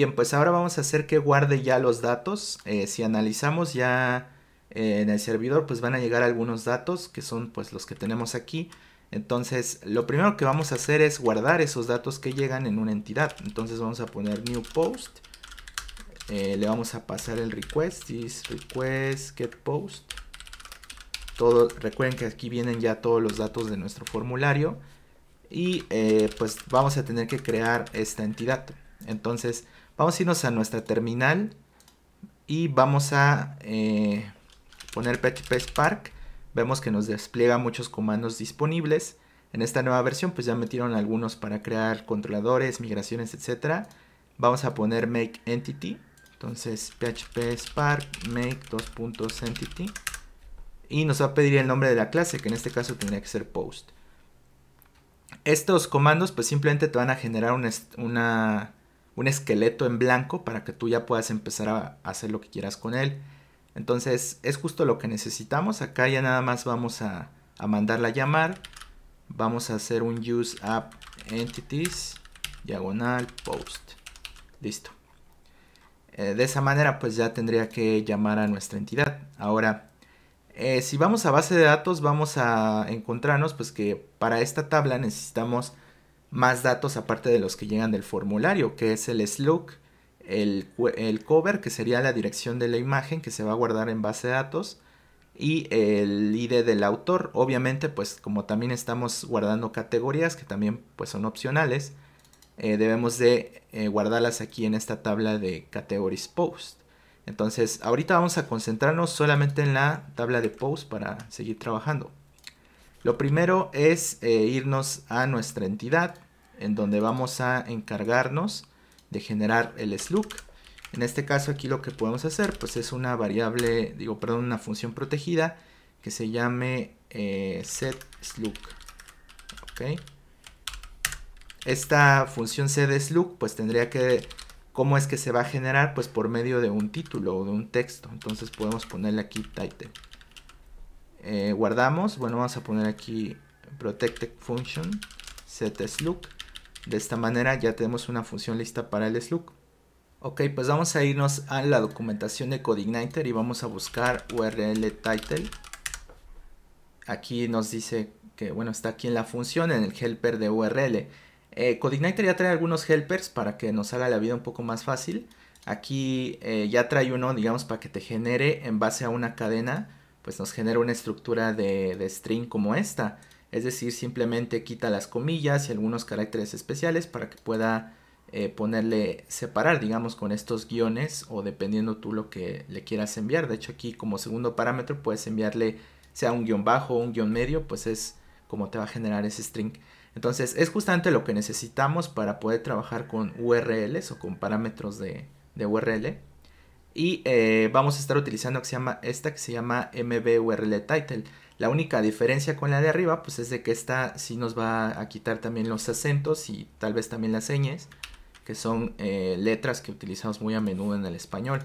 Bien, pues ahora vamos a hacer que guarde ya los datos. Eh, si analizamos ya eh, en el servidor, pues van a llegar algunos datos que son pues los que tenemos aquí. Entonces, lo primero que vamos a hacer es guardar esos datos que llegan en una entidad. Entonces vamos a poner new post. Eh, le vamos a pasar el request, request get post. Todo, recuerden que aquí vienen ya todos los datos de nuestro formulario. Y pues vamos a tener que crear esta entidad. Entonces, Vamos a irnos a nuestra terminal y vamos a eh, poner PHP Spark. Vemos que nos despliega muchos comandos disponibles. En esta nueva versión pues ya metieron algunos para crear controladores, migraciones, etc. Vamos a poner make entity. Entonces php spark make dos puntos entity. Y nos va a pedir el nombre de la clase que en este caso tendría que ser post. Estos comandos pues simplemente te van a generar una un esqueleto en blanco para que tú ya puedas empezar a hacer lo que quieras con él. Entonces es justo lo que necesitamos. Acá ya nada más vamos a, mandarla a llamar. Vamos a hacer un use app entities diagonal post. Listo. Eh, de esa manera pues ya tendría que llamar a nuestra entidad. Ahora, eh, si vamos a base de datos vamos a encontrarnos pues que para esta tabla necesitamos más datos aparte de los que llegan del formulario, que es el slug, el, cover, que sería la dirección de la imagen que se va a guardar en base de datos, y el ID del autor. Obviamente, pues como también estamos guardando categorías, que también pues, son opcionales, eh, debemos de eh, guardarlas aquí en esta tabla de categories post. Entonces, ahorita vamos a concentrarnos solamente en la tabla de post para seguir trabajando. Lo primero es eh, irnos a nuestra entidad, en donde vamos a encargarnos de generar el slug. En este caso aquí lo que podemos hacer pues es una variable, digo, perdón, una función protegida que se llame set eh, slug. Esta función set slug pues tendría que, ¿cómo es que se va a generar? Pues por medio de un título o de un texto. Entonces podemos ponerle aquí title. Eh, guardamos, bueno vamos a poner aquí protected function set slug de esta manera ya tenemos una función lista para el slug ok pues vamos a irnos a la documentación de CodeIgniter y vamos a buscar url title aquí nos dice que bueno está aquí en la función en el helper de url eh, CodeIgniter ya trae algunos helpers para que nos haga la vida un poco más fácil aquí eh, ya trae uno digamos para que te genere en base a una cadena pues nos genera una estructura de, string como esta. Es decir, simplemente quita las comillas y algunos caracteres especiales para que pueda eh, ponerle separar, digamos, con estos guiones o dependiendo tú lo que le quieras enviar. De hecho, aquí como segundo parámetro puedes enviarle sea un guión bajo o un guión medio, pues es como te va a generar ese string. Entonces, es justamente lo que necesitamos para poder trabajar con URLs o con parámetros de, de URL. Y eh, vamos a estar utilizando que se llama, esta que se llama MBURL Title. La única diferencia con la de arriba pues es de que esta sí nos va a quitar también los acentos y tal vez también las señas, que son eh, letras que utilizamos muy a menudo en el español.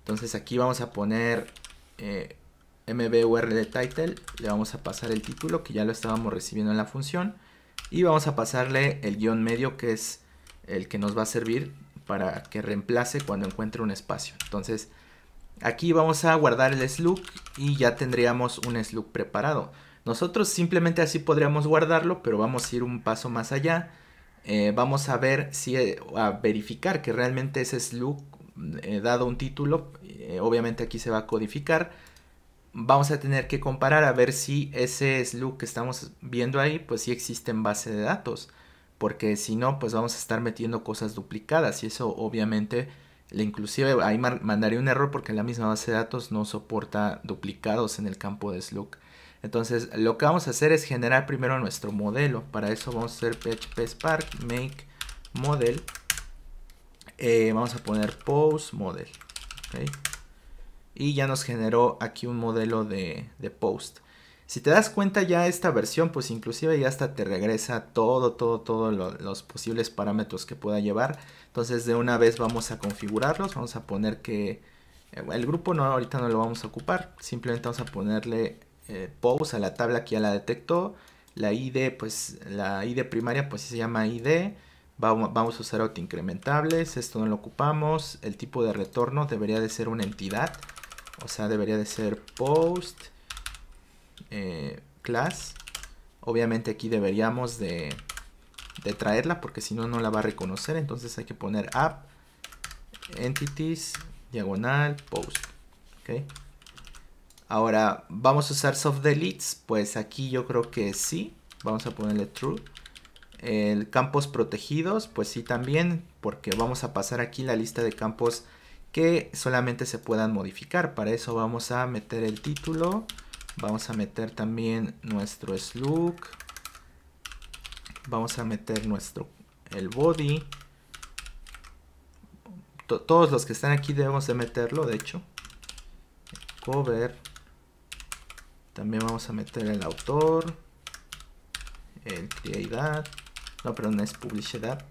Entonces aquí vamos a poner eh, MBURL Title, le vamos a pasar el título que ya lo estábamos recibiendo en la función y vamos a pasarle el guión medio que es el que nos va a servir para que reemplace cuando encuentre un espacio. Entonces aquí vamos a guardar el slug y ya tendríamos un slug preparado. Nosotros simplemente así podríamos guardarlo, pero vamos a ir un paso más allá. Eh, vamos a ver si eh, a verificar que realmente ese slug eh, dado un título, obviamente aquí se va a codificar. Vamos a tener que comparar a ver si ese slug que estamos viendo ahí, pues si sí existe en base de datos porque si no, pues vamos a estar metiendo cosas duplicadas y eso obviamente, le inclusive ahí mandaría un error porque la misma base de datos no soporta duplicados en el campo de slug. Entonces lo que vamos a hacer es generar primero nuestro modelo, para eso vamos a hacer php spark make model, eh, vamos a poner post model, y ya nos generó aquí un modelo de, de post. Si te das cuenta ya esta versión, pues inclusive ya hasta te regresa todo, todo, todos los posibles parámetros que pueda llevar. Entonces de una vez vamos a configurarlos, vamos a poner que eh, el grupo no, ahorita no lo vamos a ocupar, simplemente vamos a ponerle eh, POST a la tabla que ya la detectó. La ID, pues la ID primaria, pues se llama ID. Vamos, vamos a usar autoincrementables, esto no lo ocupamos. El tipo de retorno debería de ser una entidad, o sea, debería de ser post eh, class. Obviamente aquí deberíamos de, traerla porque si no, no la va a reconocer. Entonces hay que poner app, entities, diagonal, post. ¿okay? Ahora, ¿vamos a usar soft deletes? Pues aquí yo creo que sí. Vamos a ponerle true. El campos protegidos, pues sí también, porque vamos a pasar aquí la lista de campos que solamente se puedan modificar. Para eso vamos a meter el título, Vamos a meter también nuestro slug. Vamos a meter nuestro el body. todos los que están aquí debemos de meterlo, de hecho. Cover. También vamos a meter el autor. El creidad. No, pero es publicidad.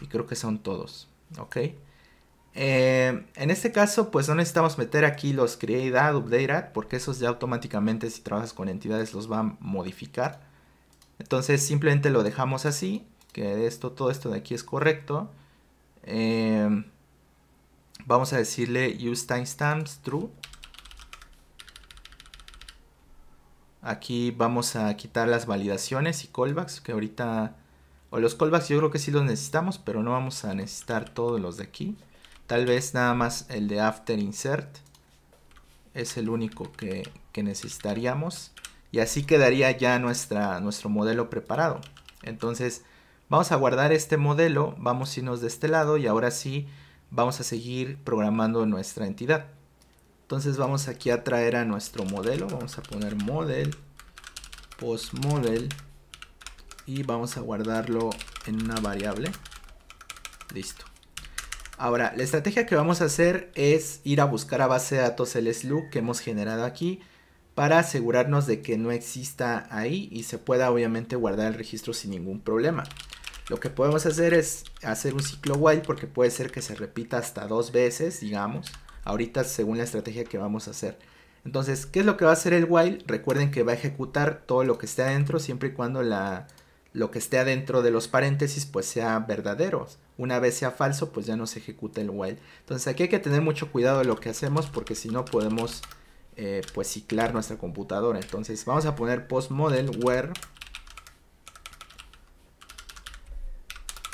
Y creo que son todos. Ok. Eh, en este caso, pues no necesitamos meter aquí los update updateAd, porque esos ya automáticamente si trabajas con entidades los va a modificar. Entonces simplemente lo dejamos así, que esto, todo esto de aquí es correcto. Eh, vamos a decirle use timestamps true. Aquí vamos a quitar las validaciones y callbacks, que ahorita... O los callbacks yo creo que sí los necesitamos, pero no vamos a necesitar todos los de aquí. Tal vez nada más el de after insert. Es el único que, necesitaríamos. Y así quedaría ya nuestra, nuestro modelo preparado. Entonces vamos a guardar este modelo. Vamos a irnos de este lado y ahora sí vamos a seguir programando nuestra entidad. Entonces vamos aquí a traer a nuestro modelo. Vamos a poner model, post model y vamos a guardarlo en una variable. Listo. Ahora, la estrategia que vamos a hacer es ir a buscar a base de datos el slug que hemos generado aquí para asegurarnos de que no exista ahí y se pueda obviamente guardar el registro sin ningún problema. Lo que podemos hacer es hacer un ciclo while porque puede ser que se repita hasta dos veces, digamos, ahorita según la estrategia que vamos a hacer. Entonces, ¿qué es lo que va a hacer el while? Recuerden que va a ejecutar todo lo que esté adentro siempre y cuando la, lo que esté adentro de los paréntesis pues sea verdaderos. Una vez sea falso, pues ya no se ejecuta el while. Entonces aquí hay que tener mucho cuidado de lo que hacemos porque si no podemos eh, pues ciclar nuestra computadora. Entonces vamos a poner postmodel where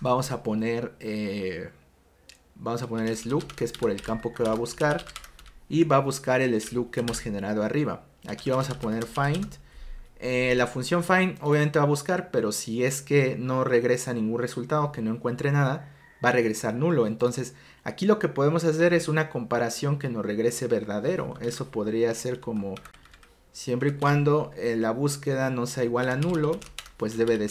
vamos a poner eh, vamos a poner slug que es por el campo que va a buscar y va a buscar el slug que hemos generado arriba. Aquí vamos a poner find eh, la función find obviamente va a buscar, pero si es que no regresa ningún resultado, que no encuentre nada, va a regresar nulo. Entonces, aquí lo que podemos hacer es una comparación que nos regrese verdadero. Eso podría ser como siempre y cuando eh, la búsqueda no sea igual a nulo, pues debe de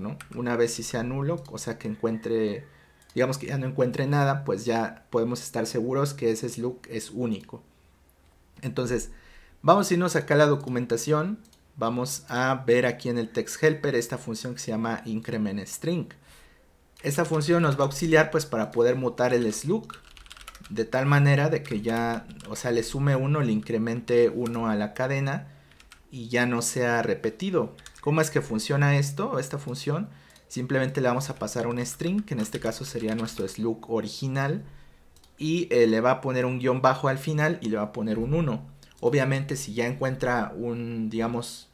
¿no? Una vez si sea nulo, o sea que encuentre, digamos que ya no encuentre nada, pues ya podemos estar seguros que ese look es único. Entonces, vamos a irnos acá a la documentación vamos a ver aquí en el text helper esta función que se llama increment string. Esta función nos va a auxiliar pues para poder mutar el slug de tal manera de que ya, o sea, le sume uno, le incremente uno a la cadena y ya no sea repetido. ¿Cómo es que funciona esto? Esta función simplemente le vamos a pasar un string, que en este caso sería nuestro slug original, y eh, le va a poner un guión bajo al final y le va a poner un 1. Obviamente si ya encuentra un, digamos,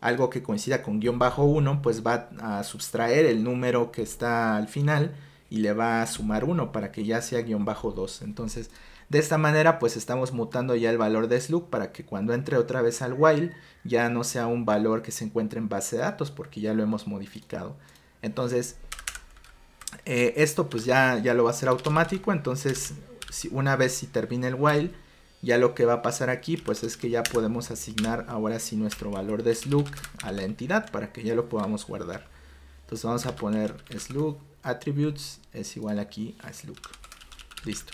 algo que coincida con guión bajo 1, pues va a sustraer el número que está al final y le va a sumar 1 para que ya sea guión bajo 2. Entonces, de esta manera, pues estamos mutando ya el valor de slug para que cuando entre otra vez al while ya no sea un valor que se encuentre en base de datos porque ya lo hemos modificado. Entonces, eh, esto pues ya, ya lo va a hacer automático. Entonces, una vez si termina el while, ya lo que va a pasar aquí pues es que ya podemos asignar ahora sí nuestro valor de slug a la entidad para que ya lo podamos guardar. Entonces vamos a poner slug attributes es igual aquí a slug. Listo.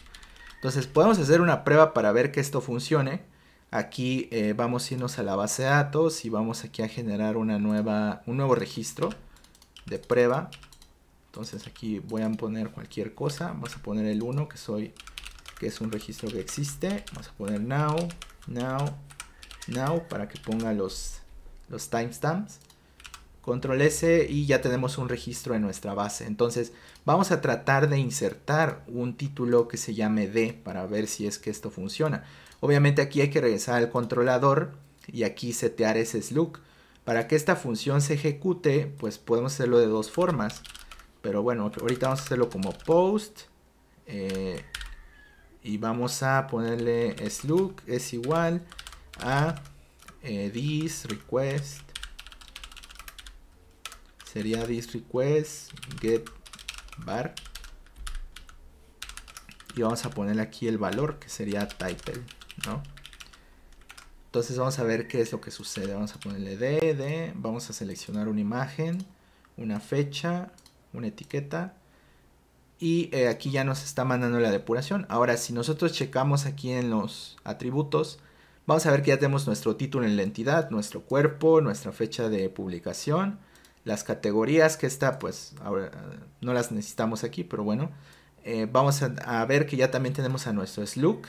Entonces podemos hacer una prueba para ver que esto funcione. Aquí eh, vamos a irnos a la base de datos y vamos aquí a generar una nueva, un nuevo registro de prueba. Entonces aquí voy a poner cualquier cosa. Vamos a poner el 1 que soy que es un registro que existe. Vamos a poner now, now, now para que ponga los, los timestamps. Control S y ya tenemos un registro en nuestra base. Entonces vamos a tratar de insertar un título que se llame D para ver si es que esto funciona. Obviamente aquí hay que regresar al controlador y aquí setear ese slug. Para que esta función se ejecute, pues podemos hacerlo de dos formas. Pero bueno, ahorita vamos a hacerlo como post. Eh, y vamos a ponerle slug es igual a eh, this request sería this request get bar y vamos a ponerle aquí el valor que sería title ¿no? entonces vamos a ver qué es lo que sucede vamos a ponerle de vamos a seleccionar una imagen una fecha una etiqueta y eh, aquí ya nos está mandando la depuración. Ahora, si nosotros checamos aquí en los atributos, vamos a ver que ya tenemos nuestro título en la entidad, nuestro cuerpo, nuestra fecha de publicación, las categorías que está, pues ahora eh, no las necesitamos aquí, pero bueno, eh, vamos a, a, ver que ya también tenemos a nuestro slug.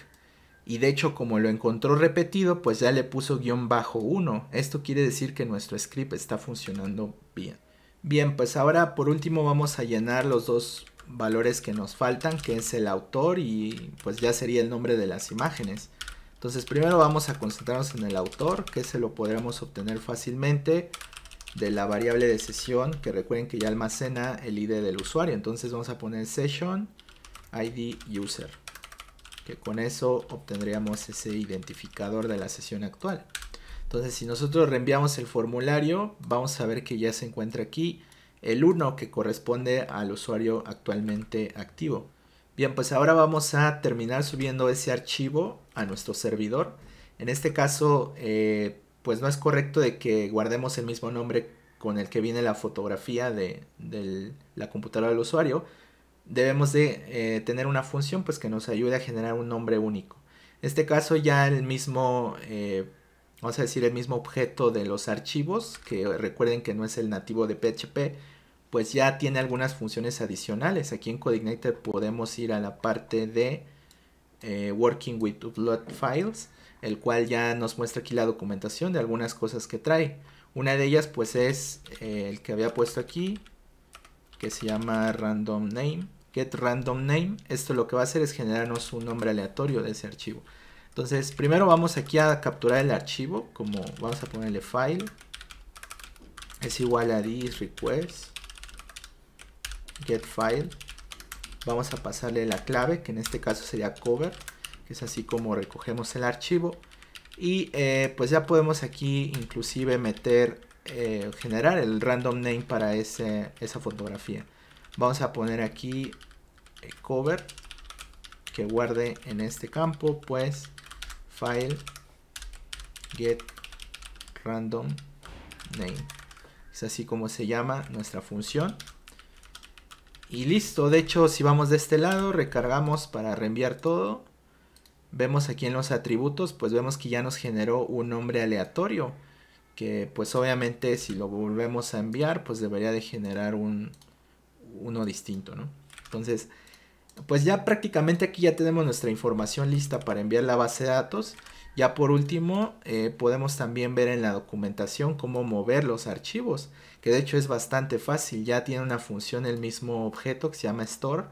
Y de hecho, como lo encontró repetido, pues ya le puso guión bajo 1. Esto quiere decir que nuestro script está funcionando bien. Bien, pues ahora por último vamos a llenar los dos valores que nos faltan, que es el autor y pues ya sería el nombre de las imágenes. Entonces primero vamos a concentrarnos en el autor, que se lo podremos obtener fácilmente de la variable de sesión, que recuerden que ya almacena el ID del usuario. Entonces vamos a poner session ID user, que con eso obtendríamos ese identificador de la sesión actual. Entonces si nosotros reenviamos el formulario, vamos a ver que ya se encuentra aquí el 1 que corresponde al usuario actualmente activo. Bien, pues ahora vamos a terminar subiendo ese archivo a nuestro servidor. En este caso, eh, pues no es correcto de que guardemos el mismo nombre con el que viene la fotografía de, la computadora del usuario. Debemos de eh, tener una función pues, que nos ayude a generar un nombre único. En este caso ya el mismo eh, vamos a decir, el mismo objeto de los archivos, que recuerden que no es el nativo de PHP, pues ya tiene algunas funciones adicionales. Aquí en CodeIgniter podemos ir a la parte de eh, Working with Upload Files, el cual ya nos muestra aquí la documentación de algunas cosas que trae. Una de ellas pues es eh, el que había puesto aquí, que se llama Random Name. Get Random Name. Esto lo que va a hacer es generarnos un nombre aleatorio de ese archivo. Entonces, primero vamos aquí a capturar el archivo, como vamos a ponerle file, es igual a this request, get file, vamos a pasarle la clave, que en este caso sería cover, que es así como recogemos el archivo, y eh, pues ya podemos aquí inclusive meter, eh, generar el random name para esa fotografía. Vamos a poner aquí eh, cover, que guarde en este campo, pues file get random name. Es así como se llama nuestra función. Y listo, de hecho si vamos de este lado, recargamos para reenviar todo. Vemos aquí en los atributos, pues vemos que ya nos generó un nombre aleatorio. Que pues obviamente si lo volvemos a enviar, pues debería de generar un, uno distinto, ¿no? Entonces, pues ya prácticamente aquí ya tenemos nuestra información lista para enviar la base de datos. Ya por último, eh, podemos también ver en la documentación cómo mover los archivos, que de hecho es bastante fácil. Ya tiene una función el mismo objeto que se llama store,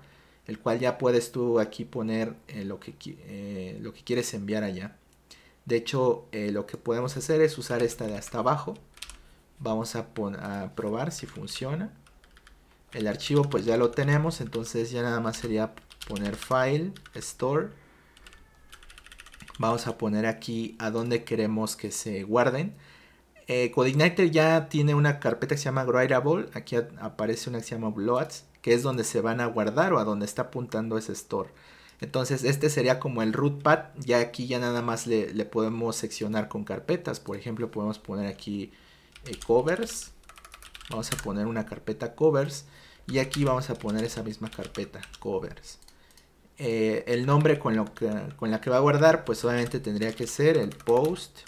el cual ya puedes tú aquí poner eh, lo, que, eh, lo que quieres enviar allá. De hecho, lo que podemos hacer es usar esta de hasta abajo. Vamos a probar si funciona el archivo pues ya lo tenemos, entonces ya nada más sería poner file, store. Vamos a poner aquí a dónde queremos que se guarden. Eh, CodeIgniter ya tiene una carpeta que se llama Gridable. Aquí aparece una que se llama bloats que es donde se van a guardar o a donde está apuntando ese store. Entonces este sería como el root path. Ya aquí ya nada más le, podemos seccionar con carpetas. Por ejemplo, podemos poner aquí eh, covers. Vamos a poner una carpeta covers. Y aquí vamos a poner esa misma carpeta, covers. Eh, el nombre con, lo con la que va a guardar, pues obviamente tendría que ser el post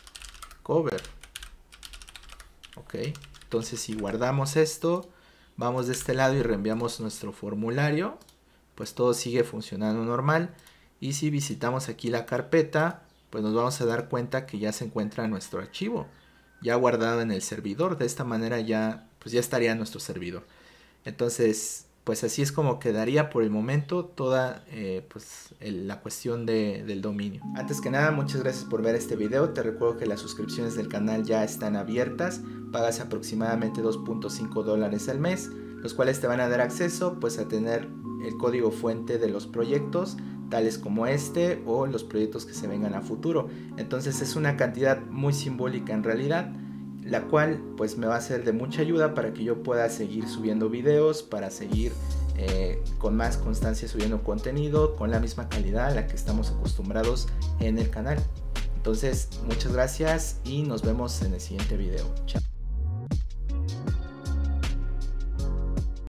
cover. Ok, entonces si guardamos esto, vamos de este lado y reenviamos nuestro formulario, pues todo sigue funcionando normal. Y si visitamos aquí la carpeta, pues nos vamos a dar cuenta que ya se encuentra nuestro archivo, ya guardado en el servidor. De esta manera ya, pues ya estaría nuestro servidor. Entonces, pues así es como quedaría por el momento toda eh, pues, la cuestión del dominio. Antes que nada, muchas gracias por ver este video. Te recuerdo que las suscripciones del canal ya están abiertas. Pagas aproximadamente 2.5 dólares al mes, los cuales te van a dar acceso pues, a tener el código fuente de los proyectos tales como este o los proyectos que se vengan a futuro. Entonces es una cantidad muy simbólica en realidad la cual pues me va a ser de mucha ayuda para que yo pueda seguir subiendo videos, para seguir eh, con más constancia subiendo contenido con la misma calidad a la que estamos acostumbrados en el canal. Entonces, muchas gracias y nos vemos en el siguiente video. Chao.